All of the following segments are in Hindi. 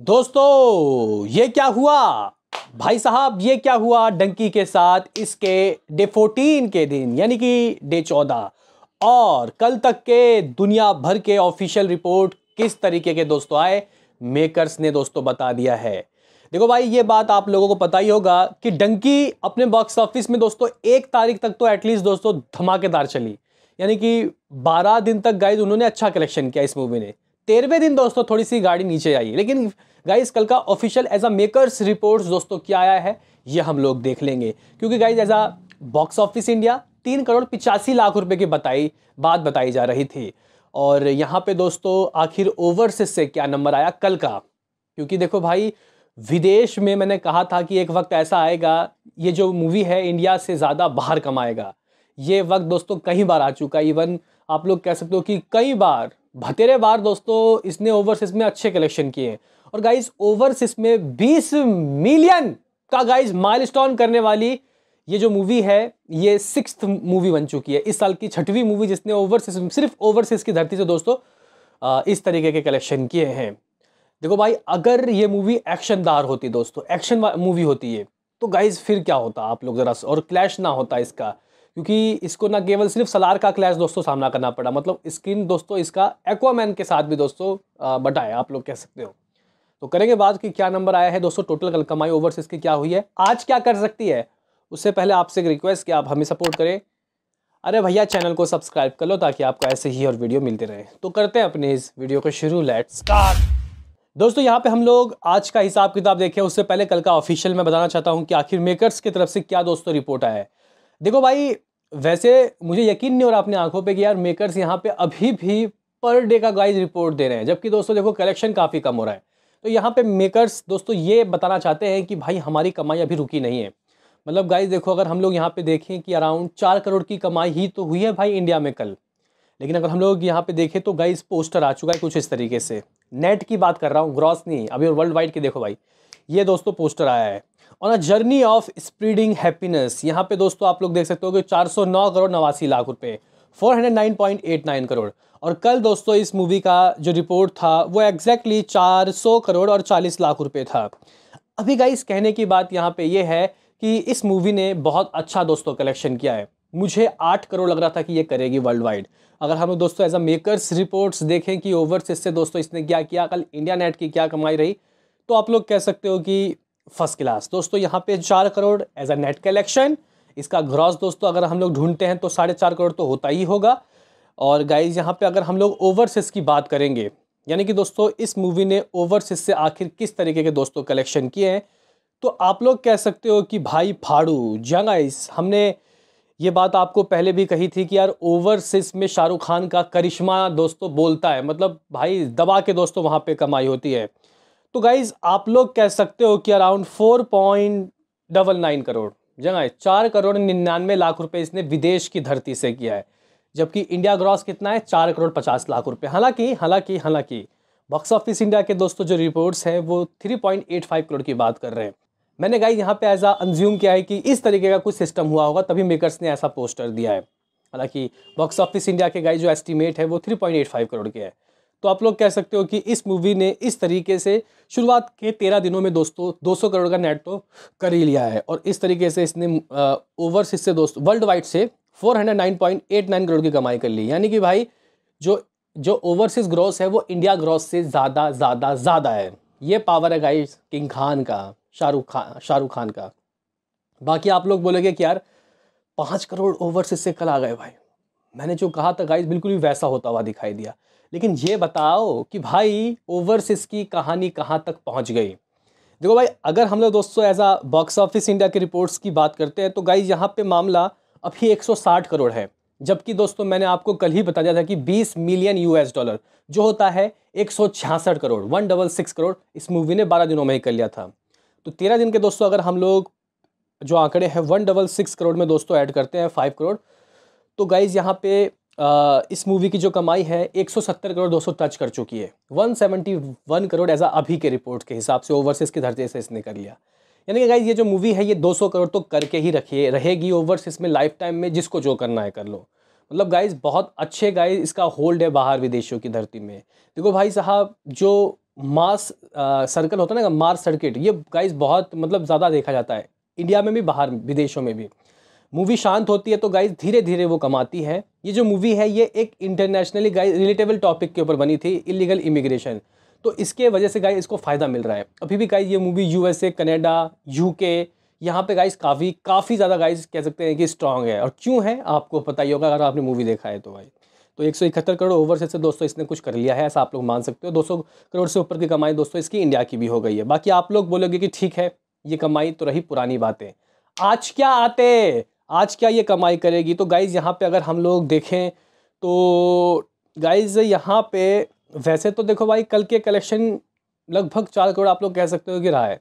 दोस्तों ये क्या हुआ भाई साहब ये क्या हुआ डंकी के साथ इसके डे 14 के दिन यानी कि डे 14 और कल तक के दुनिया भर के ऑफिशियल रिपोर्ट किस तरीके के दोस्तों आए मेकर्स ने दोस्तों बता दिया है देखो भाई ये बात आप लोगों को पता ही होगा कि डंकी अपने बॉक्स ऑफिस में दोस्तों एक तारीख तक तो एटलीस्ट दोस्तों धमाकेदार चली यानी कि 12 दिन तक गाइज उन्होंने अच्छा कलेक्शन किया इस मूवी ने तेरहवें दिन दोस्तों थोड़ी सी गाड़ी नीचे आई लेकिन गाइज कल का official as a makers reports दोस्तों क्या आया है ये हम लोग देख लेंगे क्योंकि guys as a box office India तीन करोड़ पिचासी लाख रुपए की बताई बात बताई जा रही थी और यहाँ पे दोस्तों आखिर ओवरसीज से क्या नंबर आया कल का क्योंकि देखो भाई विदेश में मैंने कहा था कि एक वक्त ऐसा आएगा ये जो मूवी है इंडिया से ज़्यादा बाहर कमाएगा ये वक्त दोस्तों कई बार आ चुका इवन आप लोग कह सकते हो कि कई बार भतेरे बार दोस्तों इसने ओवरसीज में अच्छे कलेक्शन किए हैं और गाइज ओवरसीज में 20 मिलियन का गाइज माइलस्टोन करने वाली ये जो मूवी है ये सिक्स मूवी बन चुकी है इस साल की छठवीं मूवी जिसने ओवरसीज सिर्फ ओवरसीज की धरती से दोस्तों इस तरीके के कलेक्शन किए हैं देखो भाई अगर ये मूवी एक्शनदार होती दोस्तों एक्शन मूवी होती है तो गाइज फिर क्या होता आप लोग ज़रा और क्लैश ना होता इसका क्योंकि इसको ना केवल सिर्फ सलार का क्लैश दोस्तों सामना करना पड़ा मतलब स्क्रीन दोस्तों इसका एक्वामैन के साथ भी दोस्तों है आप लोग कह सकते हो तो करेंगे बात कि क्या नंबर आया है दोस्तों टोटल कल कमाई ओवरसीज की क्या हुई है आज क्या कर सकती है उससे पहले आपसे एक रिक्वेस्ट कि आप हमें सपोर्ट करें अरे भैया चैनल को सब्सक्राइब कर लो ताकि आपको ऐसे ही और वीडियो मिलते रहे तो करते हैं अपने इस वीडियो को शुरू लेट स्टार्ट दोस्तों यहाँ पे हम लोग आज का हिसाब किताब देखें उससे पहले कल का ऑफिशियल मैं बताना चाहता हूँ कि आखिर मेकर्स की तरफ से क्या दोस्तों रिपोर्ट आया है देखो भाई वैसे मुझे यकीन नहीं हो रहा अपनी आंखों पे कि यार मेकर्स यहाँ पे अभी भी पर डे का गाइज रिपोर्ट दे रहे हैं जबकि दोस्तों देखो कलेक्शन काफ़ी कम हो रहा है तो यहाँ पे मेकर्स दोस्तों ये बताना चाहते हैं कि भाई हमारी कमाई अभी रुकी नहीं है मतलब गाइज देखो अगर हम लोग यहाँ पे देखें कि अराउंड चार करोड़ की कमाई ही तो हुई है भाई इंडिया में कल लेकिन अगर हम लोग यहाँ पे देखें तो गाइज पोस्टर आ चुका है कुछ इस तरीके से नेट की बात कर रहा हूँ ग्रॉस नहीं अभी वर्ल्ड वाइड की देखो भाई ये दोस्तों पोस्टर आया है on a journey of spreading happiness यहाँ पे दोस्तों आप लोग देख सकते हो कि 409 करोड़ नवासी लाख रुपए 409.89 करोड़ और कल दोस्तों इस मूवी का जो रिपोर्ट था वो एग्जैक्टली exactly 400 करोड़ और 40 लाख रुपए था अभी गाइस कहने की बात यहाँ पे ये यह है कि इस मूवी ने बहुत अच्छा दोस्तों कलेक्शन किया है मुझे आठ करोड़ लग रहा था कि ये करेगी वर्ल्ड वाइड अगर हम लोग दोस्तों एज अ मेकर्स रिपोर्ट्स देखें कि ओवरसीज से दोस्तों इसने क्या किया कल इंडिया नेट की क्या कमाई रही तो आप लोग कह सकते हो कि फर्स्ट क्लास दोस्तों यहाँ पे चार crore as a net collection इसका ग्रॉस दोस्तों अगर हम लोग ढूंढते हैं तो साढ़े चार करोड़ तो होता ही होगा और गाइज यहाँ पे अगर हम लोग ओवरसीज की बात करेंगे यानी कि दोस्तों इस मूवी ने ओवरसीज से आखिर किस तरीके के दोस्तों कलेक्शन किए हैं तो आप लोग कह सकते हो कि भाई फाड़ू जंग आइस हमने ये बात आपको पहले भी कही थी कि यार ओवरसीज में शाहरुख खान का करिश्मा दोस्तों बोलता है मतलब भाई दबा के दोस्तों वहाँ पर कमाई होती है तो गाइज आप लोग कह सकते हो कि around four point double nine crore जगह चार करोड़ निन्यानवे लाख रुपए इसने विदेश की धरती से किया है जबकि इंडिया ग्रॉस कितना है चार करोड़ पचास लाख रुपए हालांकि हालांकि हालांकि बॉक्स ऑफिस इंडिया के दोस्तों जो रिपोर्ट्स हैं वो three point eight five crore की बात कर रहे हैं मैंने गाइज यहाँ पे ऐसा अंज्यूम किया है कि इस तरीके का कुछ सिस्टम हुआ होगा तभी मेकर्स ने ऐसा पोस्टर दिया है हालांकि बॉक्स ऑफिस इंडिया के गाइज जो एस्टिमेट है वो three point eight five crore के है तो आप लोग कह सकते हो कि इस मूवी ने इस तरीके से शुरुआत के तेरह दिनों में दोस्तों सौ करोड़ का नेट तो कर ही लिया है और इस तरीके से इसने ओवरसीज से दोस्तों वर्ल्ड वाइड से फोर करोड़ की कमाई कर ली यानी कि भाई जो जो ओवरसीज ग्रॉस है वो इंडिया ग्रॉस से ज़्यादा ज़्यादा ज़्यादा है ये पावर है गाइस किंग खान का शाहरुख खान शाहरुख खान का बाकी आप लोग बोलेंगे कि यार पाँच करोड़ ओवरसीज से कल आ गए भाई मैंने जो कहा था गाइस बिल्कुल भी वैसा होता हुआ दिखाई दिया लेकिन ये बताओ कि भाई ओवरसीज की कहानी कहाँ तक पहुँच गई देखो भाई अगर हम लोग दोस्तों as a box office India के रिपोर्ट्स की बात करते हैं तो गाइज यहाँ पे मामला अभी 160 करोड़ है जबकि दोस्तों मैंने आपको कल ही बता दिया था कि 20 मिलियन यूएस डॉलर जो होता है एक crore one double six crore इस मूवी ने 12 दिनों में ही कर लिया था तो 13 दिन के दोस्तों अगर हम लोग जो आंकड़े हैं वन डबल सिक्स करोड़ में दोस्तों ऐड करते हैं फाइव करोड़ तो गाइज यहाँ पे इस मूवी की जो कमाई है 170 करोड़ 200 टच कर चुकी है 171 करोड़ एज अभी के रिपोर्ट के हिसाब से ओवरसीज़ की धरती से इसने कर लिया यानी कि गाइज ये जो मूवी है ये 200 करोड़ तो करके ही रखिए रहेगी ओवरसीज़ में लाइफ टाइम में जिसको जो करना है कर लो मतलब गाइज बहुत अच्छे गाइज इसका होल्ड है बाहर विदेशों की धरती में देखो भाई साहब जो मास सर्कल होता है ना मार्स सर्किट ये गाइज बहुत मतलब ज़्यादा देखा जाता है इंडिया में भी बाहर विदेशों में भी मूवी शांत होती है तो गाइज धीरे धीरे वो कमाती है ये जो मूवी है ये एक इंटरनेशनली गाइस रिलेटेबल टॉपिक के ऊपर बनी थी इलीगल इमिग्रेशन तो इसके वजह से गाइस इसको फ़ायदा मिल रहा है अभी भी गाइस ये मूवी यूएसए कनाडा यूके यहाँ पे गाइज काफ़ी काफ़ी ज़्यादा गाइज कह सकते हैं कि स्ट्रांग है और क्यों है आपको पता ही होगा अगर आपने मूवी देखा है तो भाई तो एक सौ इकहत्तर करोड़ ओवर से दोस्तों इसने कुछ कर लिया है ऐसा आप लोग मान सकते हो दो सौ करोड़ से ऊपर की कमाई दोस्तों इसकी इंडिया की भी हो गई है बाकी आप लोग बोलोगे कि ठीक है ये कमाई तो रही पुरानी बातें आज क्या आते आज क्या ये कमाई करेगी तो गाइज़ यहाँ पे अगर हम लोग देखें तो गाइज़ यहाँ पे वैसे तो देखो भाई कल के कलेक्शन लगभग चार करोड़ आप लोग कह सकते हो कि रहा है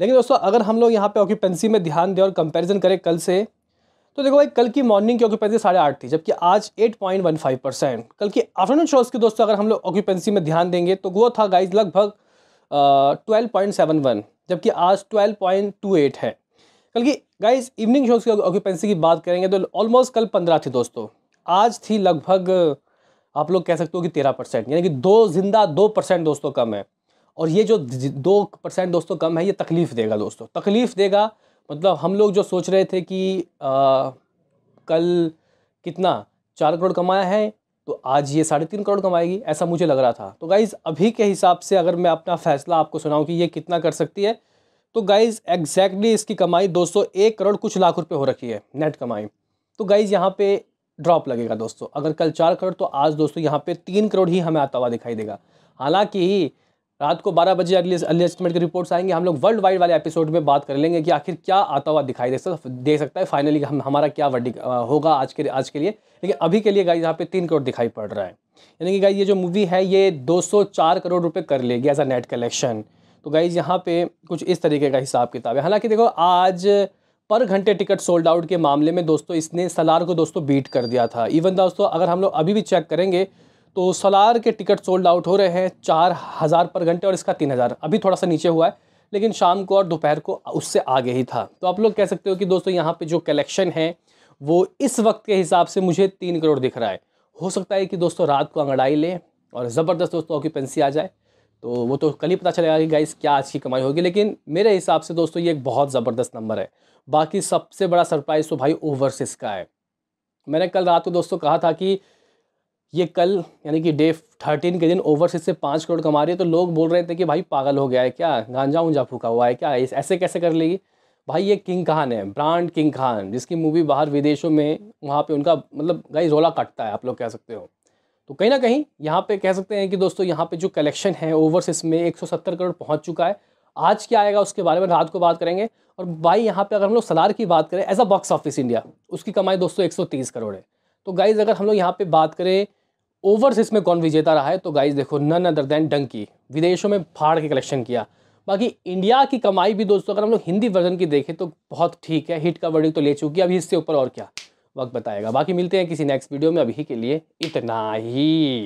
लेकिन दोस्तों अगर हम लोग यहाँ पे ऑक्यूपेंसी में ध्यान दें और कंपैरिजन करें कल से तो देखो भाई कल की मॉर्निंग की ऑक्यूपेंसी साढ़े आठ थी जबकि आज eight point one five percent कल की आफ्टरनून शोज़ की दोस्तों अगर हम लोग ऑक्यूपेंसी में ध्यान देंगे तो वो था गाइज लगभग ट्वेल्व पॉइंट सेवन वन जबकि आज ट्वेल्व पॉइंट टू एट है कल की गाइस इवनिंग शोज की ऑक्यूपेंसी की बात करेंगे तो ऑलमोस्ट कल पंद्रह थी दोस्तों आज थी लगभग आप लोग कह सकते हो कि तेरह परसेंट यानी कि दो जिंदा दो परसेंट दोस्तों कम है और ये जो दो परसेंट दोस्तों कम है ये तकलीफ़ देगा दोस्तों तकलीफ़ देगा मतलब हम लोग जो सोच रहे थे कि आ, कल कितना चार करोड़ कमाया है तो आज ये साढ़े तीन करोड़ कमाएगी ऐसा मुझे लग रहा था तो गाइज़ अभी के हिसाब से अगर मैं अपना फैसला आपको सुनाऊँ कि ये कितना कर सकती है तो गाइज़ एग्जैक्टली इसकी कमाई 201 करोड़ कुछ लाख रुपए हो रखी है नेट कमाई तो गाइज़ यहाँ पे ड्रॉप लगेगा दोस्तों अगर कल चार करोड़ तो आज दोस्तों यहाँ पे तीन करोड़ ही हमें आता हुआ दिखाई देगा हालांकि रात को 12 बजे अगले अर्ली एस्टिमेट के रिपोर्ट्स आएंगे हम लोग वर्ल्ड वाइड वाले एपिसोड में बात कर लेंगे कि आखिर क्या आता हुआ दिखाई दे सकता दे सकता है फाइनली हम हमारा क्या वर्डिक होगा आज के आज के लिए लेकिन अभी के लिए गाइज यहाँ पे तीन करोड़ दिखाई पड़ रहा है यानी कि गाइज ये जो मूवी है ये 204 करोड़ रुपए कर लेगी एज अ नेट कलेक्शन तो गाइज़ यहाँ पे कुछ इस तरीके का हिसाब किताब है हालांकि देखो आज पर घंटे टिकट सोल्ड आउट के मामले में दोस्तों इसने सलार को दोस्तों बीट कर दिया था इवन दोस्तों अगर हम लोग अभी भी चेक करेंगे तो सलार के टिकट सोल्ड आउट हो रहे हैं चार हज़ार पर घंटे और इसका तीन हज़ार अभी थोड़ा सा नीचे हुआ है लेकिन शाम को और दोपहर को उससे आगे ही था तो आप लोग कह सकते हो कि दोस्तों यहाँ पे जो कलेक्शन है वो इस वक्त के हिसाब से मुझे तीन करोड़ दिख रहा है हो सकता है कि दोस्तों रात को अंगड़ाई लें और ज़बरदस्त दोस्तों ऑक्यूपेंसी आ जाए तो वो तो कल ही पता चलेगा कि गाइस क्या आज की कमाई होगी लेकिन मेरे हिसाब से दोस्तों ये एक बहुत ज़बरदस्त नंबर है बाकी सबसे बड़ा सरप्राइज़ तो भाई ओवरसिस का है मैंने कल रात को दोस्तों कहा था कि ये कल यानी कि डे थर्टीन के दिन ओवरसिस से पाँच करोड़ कमा रही है तो लोग बोल रहे थे कि भाई पागल हो गया है क्या गांजा उंजा फूका हुआ है क्या ऐसे कैसे कर लेगी भाई ये किंग खान है ब्रांड किंग खान जिसकी मूवी बाहर विदेशों में वहाँ पे उनका मतलब गाई रोला कटता है आप लोग कह सकते हो तो कहीं ना कहीं यहाँ पे कह सकते हैं कि दोस्तों यहाँ पे जो कलेक्शन है ओवरसीज में 170 करोड़ पहुँच चुका है आज क्या आएगा उसके बारे में रात को बात करेंगे और भाई यहाँ पे अगर हम लोग सलार की बात करें as a box office India उसकी कमाई दोस्तों 130 करोड़ है तो गाइज अगर हम लोग यहाँ पर बात करें ओवर्स में कौन विजेता रहा है तो गाइज देखो नन अदर दैन डंकी विदेशों में फाड़ के कलेक्शन किया बाकी इंडिया की कमाई भी दोस्तों अगर हम लोग हिंदी वर्जन की देखें तो बहुत ठीक है हिट का वर्डिंग तो ले चुकी है अभी इससे ऊपर और क्या वक्त बताएगा बाकी मिलते हैं किसी नेक्स्ट वीडियो में अभी के लिए इतना ही